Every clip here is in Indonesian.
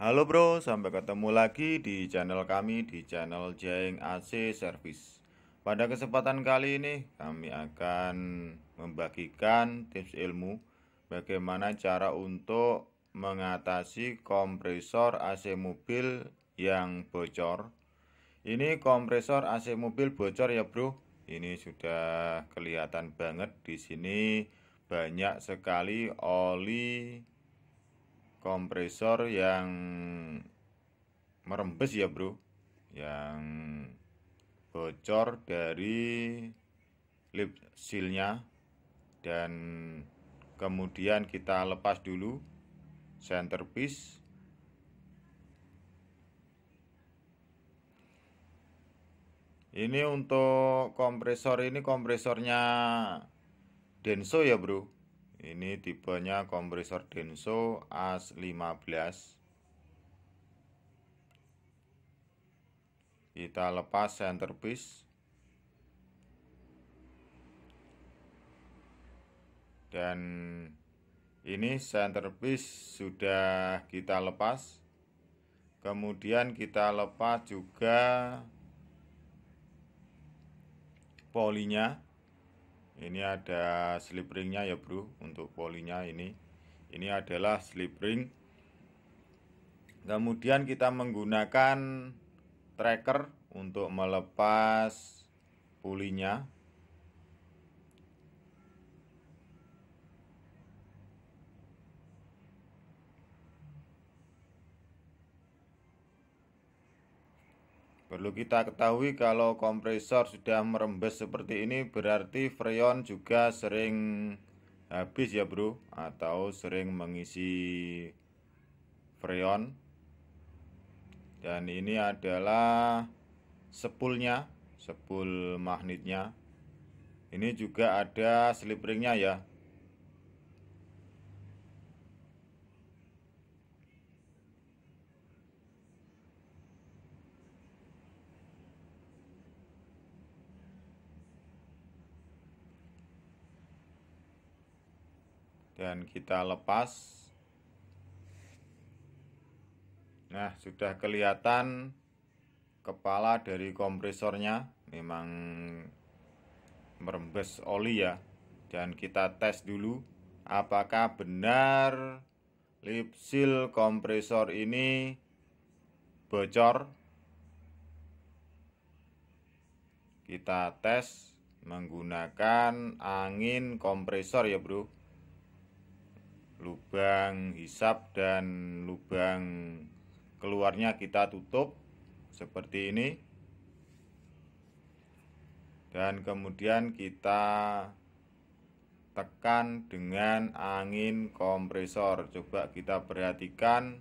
Halo bro, sampai ketemu lagi di channel kami di channel Jeng AC Service. Pada kesempatan kali ini kami akan membagikan tips ilmu bagaimana cara untuk mengatasi kompresor AC mobil yang bocor. Ini kompresor AC mobil bocor ya bro. Ini sudah kelihatan banget di sini banyak sekali oli kompresor yang merembes ya bro yang bocor dari lip sealnya dan kemudian kita lepas dulu center piece ini untuk kompresor ini kompresornya Denso ya bro ini tipenya kompresor Denso AS15 Kita lepas centerpiece Dan ini centerpiece sudah kita lepas Kemudian kita lepas juga polinya ini ada slip ringnya ya bro untuk polinya ini ini adalah slip ring kemudian kita menggunakan tracker untuk melepas pulinya Perlu kita ketahui kalau kompresor sudah merembes seperti ini berarti freon juga sering habis ya bro atau sering mengisi freon dan ini adalah sepulnya sepul magnetnya ini juga ada slip ringnya ya dan kita lepas Nah, sudah kelihatan kepala dari kompresornya memang merembes oli ya. Dan kita tes dulu apakah benar lip seal kompresor ini bocor. Kita tes menggunakan angin kompresor ya, Bro lubang hisap dan lubang keluarnya kita tutup seperti ini dan kemudian kita tekan dengan angin kompresor coba kita perhatikan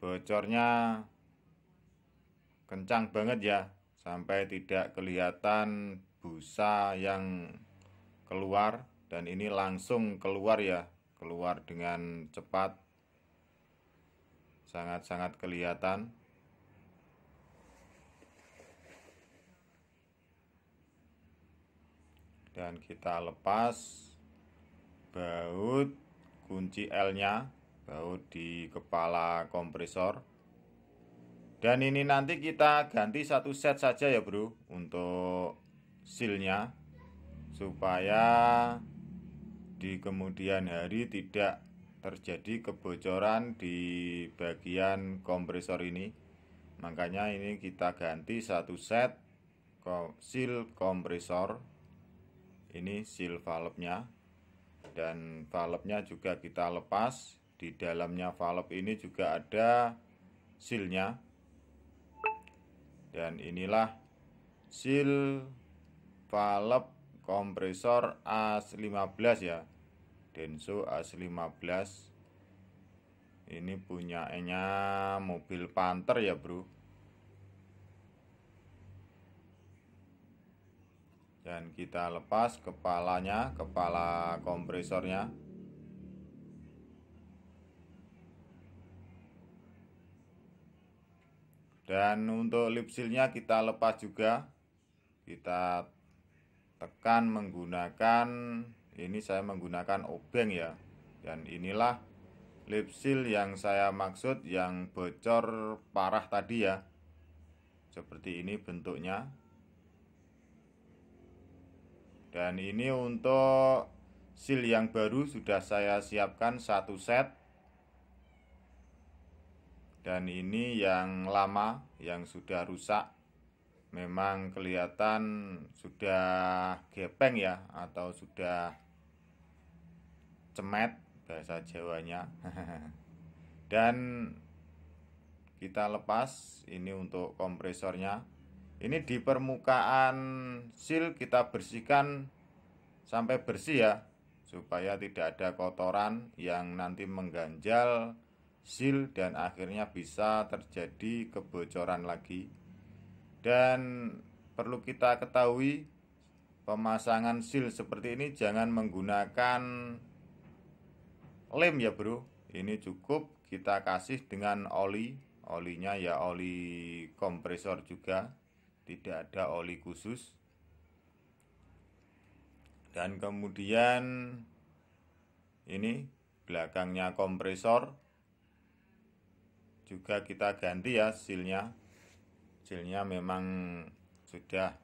bocornya kencang banget ya sampai tidak kelihatan busa yang keluar dan ini langsung keluar ya keluar dengan cepat sangat-sangat kelihatan dan kita lepas baut kunci L nya baut di kepala kompresor dan ini nanti kita ganti satu set saja ya bro untuk sealnya supaya di kemudian hari tidak terjadi kebocoran di bagian kompresor ini makanya ini kita ganti satu set seal kompresor ini seal valve-nya dan valve-nya juga kita lepas di dalamnya valve ini juga ada seal nya dan inilah seal valve kompresor AS15 ya Denso AS15 ini punya punyanya mobil Panther ya bro dan kita lepas kepalanya kepala kompresornya dan untuk Lipsilnya kita lepas juga kita tekan menggunakan ini saya menggunakan obeng ya dan inilah lip seal yang saya maksud yang bocor parah tadi ya seperti ini bentuknya dan ini untuk seal yang baru sudah saya siapkan satu set dan ini yang lama yang sudah rusak memang kelihatan sudah gepeng ya atau sudah cemet bahasa Jawanya dan kita lepas ini untuk kompresornya ini di permukaan seal kita bersihkan sampai bersih ya supaya tidak ada kotoran yang nanti mengganjal seal dan akhirnya bisa terjadi kebocoran lagi dan perlu kita ketahui pemasangan seal seperti ini jangan menggunakan lem ya bro. Ini cukup kita kasih dengan oli. Olinya ya oli kompresor juga. Tidak ada oli khusus. Dan kemudian ini belakangnya kompresor juga kita ganti ya sealnya hasilnya memang sudah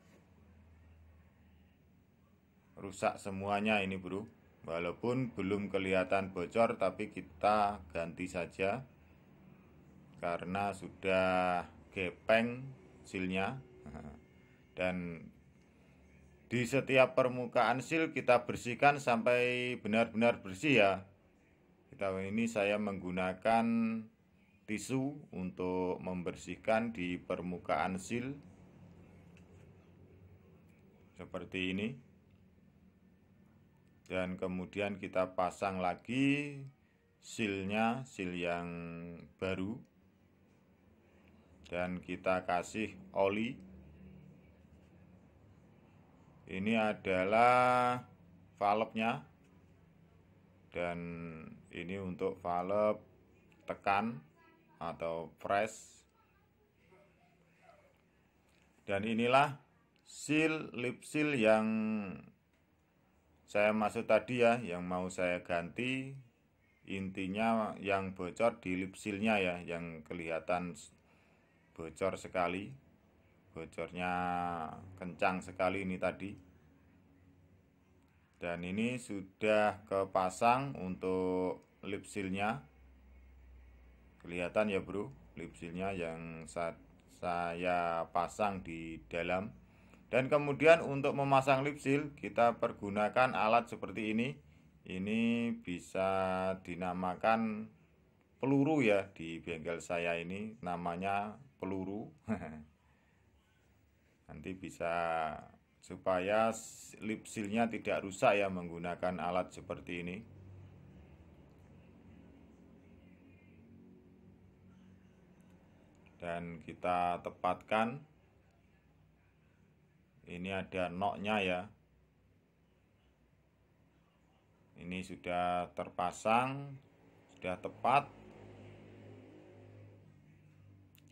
rusak semuanya ini bro walaupun belum kelihatan bocor tapi kita ganti saja karena sudah gepeng silnya dan di setiap permukaan sil kita bersihkan sampai benar-benar bersih ya kita ini saya menggunakan tisu untuk membersihkan di permukaan sil seperti ini dan kemudian kita pasang lagi silnya sil yang baru dan kita kasih oli ini adalah valve-nya dan ini untuk valve tekan atau fresh dan inilah seal lip seal yang saya masuk tadi ya yang mau saya ganti intinya yang bocor di lip sealnya ya yang kelihatan bocor sekali bocornya kencang sekali ini tadi dan ini sudah kepasang untuk lip sealnya kelihatan ya bro lipsilnya yang saat saya pasang di dalam dan kemudian untuk memasang lipsil, kita pergunakan alat seperti ini ini bisa dinamakan peluru ya di bengkel saya ini namanya peluru nanti bisa supaya lipsilnya tidak rusak ya menggunakan alat seperti ini dan kita tepatkan ini ada noknya ya ini sudah terpasang sudah tepat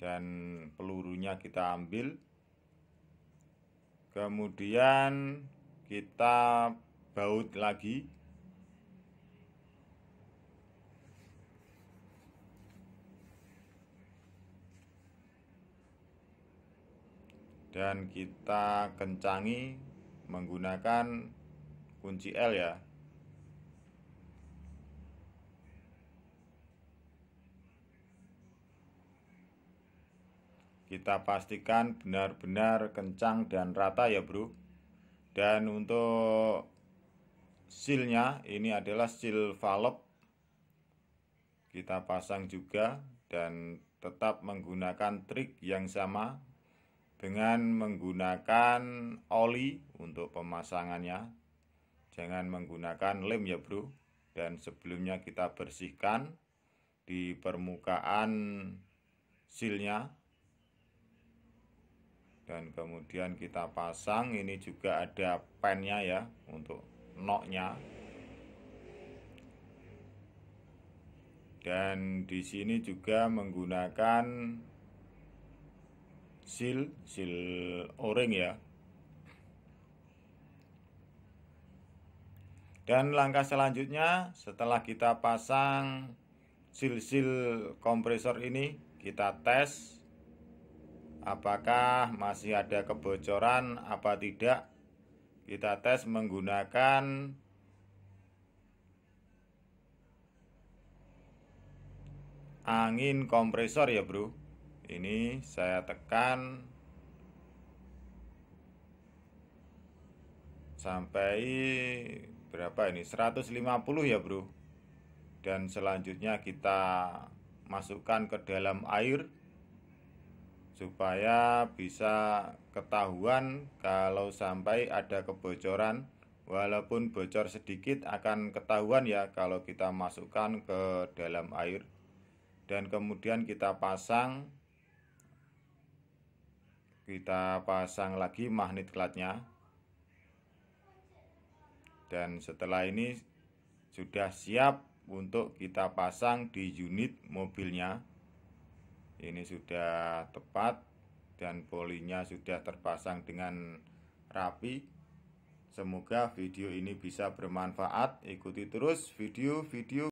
dan pelurunya kita ambil kemudian kita baut lagi dan kita kencangi menggunakan kunci L ya kita pastikan benar-benar kencang dan rata ya bro dan untuk sealnya ini adalah seal valve kita pasang juga dan tetap menggunakan trik yang sama dengan menggunakan oli untuk pemasangannya. Jangan menggunakan lem ya, Bro. Dan sebelumnya kita bersihkan di permukaan silnya. Dan kemudian kita pasang ini juga ada pennya ya untuk noknya. Dan di sini juga menggunakan sil sil o-ring ya dan langkah selanjutnya setelah kita pasang sil-sil kompresor ini kita tes apakah masih ada kebocoran apa tidak kita tes menggunakan angin kompresor ya bro ini saya tekan sampai berapa ini 150 ya bro dan selanjutnya kita masukkan ke dalam air supaya bisa ketahuan kalau sampai ada kebocoran walaupun bocor sedikit akan ketahuan ya kalau kita masukkan ke dalam air dan kemudian kita pasang kita pasang lagi magnet klatnya dan setelah ini sudah siap untuk kita pasang di unit mobilnya ini sudah tepat dan polinya sudah terpasang dengan rapi semoga video ini bisa bermanfaat ikuti terus video-video